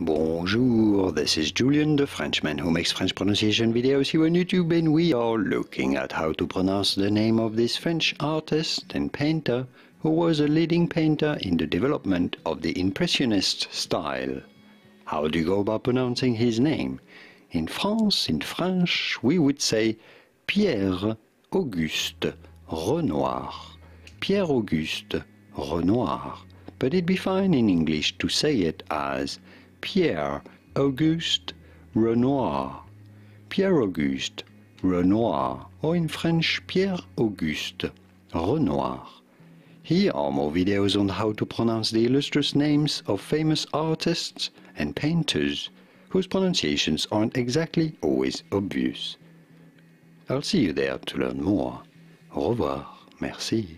Bonjour, this is Julian the Frenchman who makes French pronunciation videos here on YouTube and we are looking at how to pronounce the name of this French artist and painter who was a leading painter in the development of the Impressionist style. How do you go about pronouncing his name? In France, in French, we would say Pierre Auguste Renoir. Pierre Auguste Renoir. But it'd be fine in English to say it as Pierre Auguste Renoir. Pierre Auguste Renoir, or in French Pierre Auguste Renoir. Here are more videos on how to pronounce the illustrious names of famous artists and painters whose pronunciations aren't exactly always obvious. I'll see you there to learn more. Au revoir. Merci.